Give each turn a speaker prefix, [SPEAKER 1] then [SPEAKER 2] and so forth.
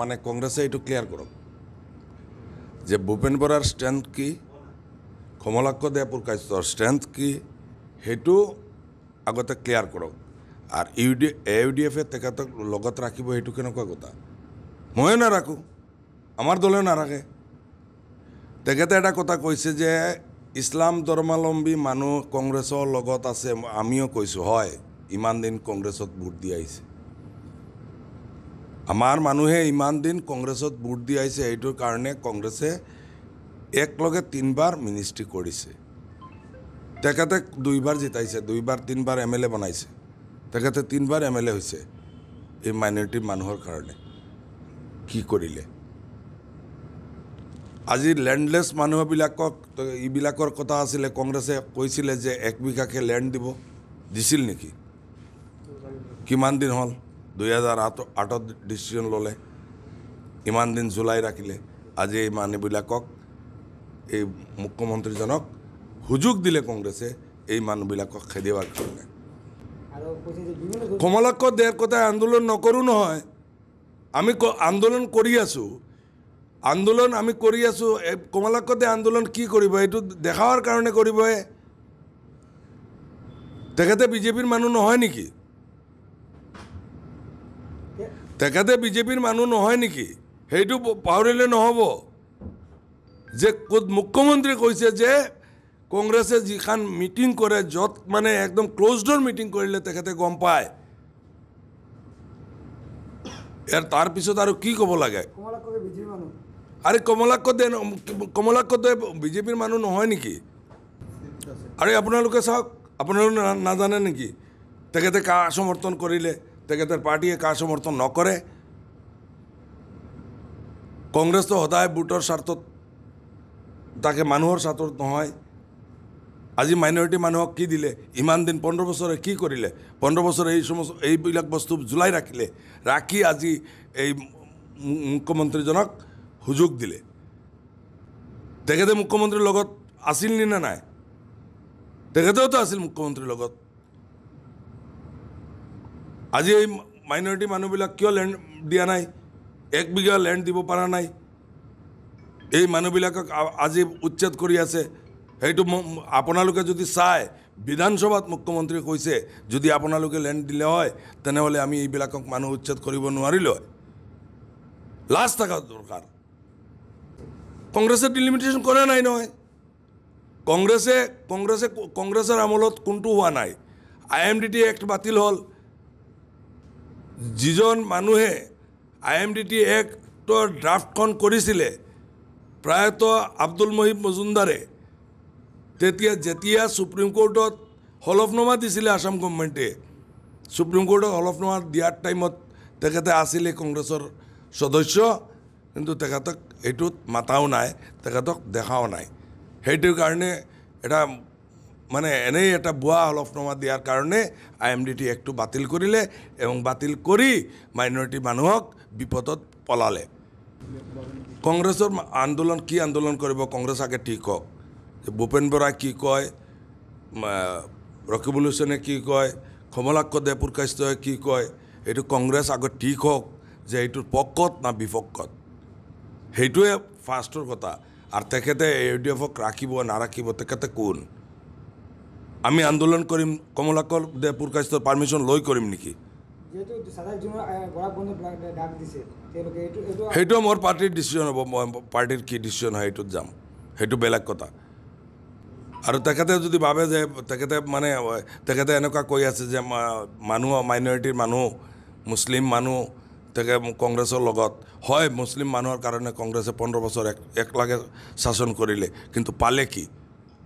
[SPEAKER 1] মানে কংগ্ৰেছে এইটো ক্লিয়াৰ কৰক যে ভূপেন বৰাৰ ষ্ট্ৰেংথ কি কমলাক্ষ দেৱৰ কাশ্যৰ ষ্ট্ৰেংথ কি সেইটো আগতে ক্লিয়াৰ কৰক আৰু U D A U D এফে তেখেতক লগত ৰাখিব সেইটো কেনেকুৱা কথা ময়ো নাৰাখোঁ আমাৰ দলেও নাৰাখে তেখেতে এটা কথা কৈছে যে ইছলাম ধৰ্মাৱলম্বী মানুহ কংগ্ৰেছৰ লগত আছে আমিও কৈছোঁ হয় ইমান দিন কংগ্ৰেছত ভোট দি আহিছে আমাৰ মানুহে ইমান দিন কংগ্ৰেছত ভোট দি আহিছে এইটোৰ কাৰণে কংগ্ৰেছে একলগে তিনিবাৰ মিনিষ্ট্ৰী কৰিছে তেখেতে দুইবাৰ জিতাইছে দুইবাৰ তিনিবাৰ এম এল এ বনাইছে তেখেতে তিনিবাৰ এম এল এ হৈছে এই মাইনৰিটি মানুহৰ কাৰণে কি কৰিলে আজি লেণ্ডলেছ মানুহবিলাকক এইবিলাকৰ কথা আছিলে কংগ্ৰেছে কৈছিলে যে এক বিঘাকে লেণ্ড দিব দিছিল নেকি কিমান দিন হ'ল দুই হাজাৰ আঠ আঠত ডিচিশ্যন ল'লে ইমান দিন জুলাই ৰাখিলে আজি এই মানুহবিলাকক এই মুখ্যমন্ত্ৰীজনক সুযোগ দিলে কংগ্ৰেছে এই মানুহবিলাকক খেদিবাৰ কাৰণে কমলাক্ষ দেৰ কথাই আন্দোলন নকৰোঁ নহয় আমি আন্দোলন কৰি আছোঁ আন্দোলন আমি কৰি আছোঁ কমলাক্ষ দে আন্দোলন কি কৰিব এইটো দেখাবৰ কাৰণে কৰিবহে তেখেতে বিজেপিৰ মানুহ নহয় নেকি তেখেতে বিজেপিৰ মানুহ নহয় নেকি সেইটো পাহৰিলে নহ'ব যে ক'ত মুখ্যমন্ত্ৰীয়ে কৈছে যে কংগ্ৰেছে যিখন মিটিং কৰে য'ত মানে একদম ক্ল'জ ডৰ মিটিং কৰিলে তেখেতে গম পায় ইয়াৰ তাৰপিছত আৰু কি ক'ব লাগে আৰে কমলাকে কমলাকদে বিজেপিৰ মানুহ নহয় নেকি আৰে আপোনালোকে চাওক আপোনালোকে নাজানে নেকি তেখেতে কাৰ সমৰ্থন কৰিলে তেখেতেৰ পাৰ্টীয়ে কা সমৰ্থন নকৰে কংগ্ৰেছটো সদায় বুটৰ স্বাৰ্থত তাকে মানুহৰ স্বাৰ্থত নহয় আজি মাইনৰিটি মানুহক কি দিলে ইমান দিন পোন্ধৰ বছৰে কি কৰিলে পোন্ধৰ বছৰে এই সমস্ত এইবিলাক বস্তু জুলাই ৰাখিলে ৰাখি আজি এই মুখ্যমন্ত্ৰীজনক সুযোগ দিলে তেখেতে মুখ্যমন্ত্ৰীৰ লগত আছিল নি না নাই তেখেতেওতো আছিল মুখ্যমন্ত্ৰীৰ লগত আজি এই মাইনৰিটি মানুহবিলাক কিয় লেণ্ড দিয়া নাই এক বিঘা লেণ্ড দিব পৰা নাই এই মানুহবিলাকক আজি উচ্ছেদ কৰি আছে সেইটো আপোনালোকে যদি চায় বিধানসভাত মুখ্যমন্ত্ৰীয়ে কৈছে যদি আপোনালোকে লেণ্ড দিলে হয় তেনেহ'লে আমি এইবিলাকক মানুহ উচ্ছেদ কৰিব নোৱাৰিলোঁ হয় লাজ থকা দৰকাৰ কংগ্ৰেছে ডিলিমিটেশ্যন কৰা নাই নহয় কংগ্ৰেছে কংগ্ৰেছে কংগ্ৰেছৰ আমোলত কোনটো হোৱা নাই I M D T act বাতিল হ'ল যিজন মানুহে আই এম ডি টি এক্টৰ ড্ৰাফ্টখন কৰিছিলে প্ৰায়ত আব্দুল মহিব মজুমদাৰে তেতিয়া যেতিয়া ছুপ্ৰিম কোৰ্টত হলফনামা দিছিলে আসাম গভমেণ্টে ছুপ্ৰিম কোৰ্টত হলফনামা দিয়াৰ টাইমত তেখেতে আছিলে কংগ্ৰেছৰ সদস্য কিন্তু তেখেতক এইটোত মাতাও নাই তেখেতক দেখাও নাই সেইটোৰ কাৰণে এটা মানে এনেই এটা বোৱা হলফনামা দিয়াৰ কাৰণে আই এম ডি টি এক্টটো বাতিল কৰিলে এবং বাতিল কৰি মাইনৰিটি মানুহক বিপদত পলালে কংগ্ৰেছৰ আন্দোলন কি আন্দোলন কৰিব কংগ্ৰেছ আগে ঠিক কওক ভূপেন বৰাই কি কয় ৰকিবুল হুছেনে কি কয় কমলাক্ষ দেপুৰ কাষ্টই কি কয় এইটো কংগ্ৰেছ আগত ঠিক হওক যে এইটো পকত না বিপকত সেইটোৱে ফাৰ্ষ্টৰ কথা আৰু তেখেতে এ ডি এফক ৰাখিব নাৰাখিব তেখেতে কোন আমি আন্দোলন কৰিম কমলাকল দেৱপুৰ কাস্ত পাৰ্মিশ্যন লৈ কৰিম নেকি সেইটো মোৰ পাৰ্টীৰ ডিচিশ্যন হ'ব মই পাৰ্টীৰ কি ডিচিশ্যন হয় সেইটোত যাম সেইটো বেলেগ কথা আৰু তেখেতে যদি ভাবে যে তেখেতে মানে তেখেতে এনেকুৱা কৈ আছে যে মানুহ মাইনৰিটিৰ মানুহ মুছলিম মানুহ তেখেত কংগ্ৰেছৰ লগত হয় মুছলিম মানুহৰ কাৰণে কংগ্ৰেছে পোন্ধৰ বছৰ এক একলাগে শাসন কৰিলে কিন্তু পালে কি